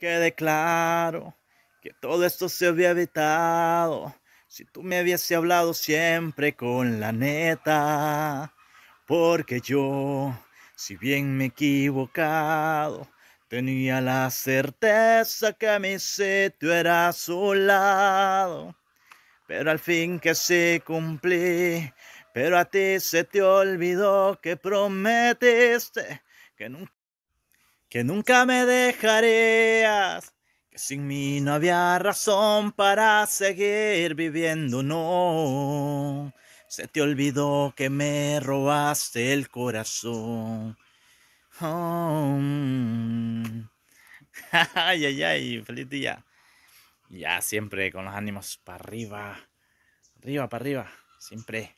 Quede claro que todo esto se había evitado si tú me hubiese hablado siempre con la neta. Porque yo, si bien me he equivocado, tenía la certeza que mi sitio era a su lado. Pero al fin que se cumplí, pero a ti se te olvidó que prometiste que nunca que nunca me dejarías, que sin mí no había razón para seguir viviendo, no. Se te olvidó que me robaste el corazón. Oh. ay, ay, ay, feliz día. Ya siempre con los ánimos para arriba. Arriba, para arriba. Siempre.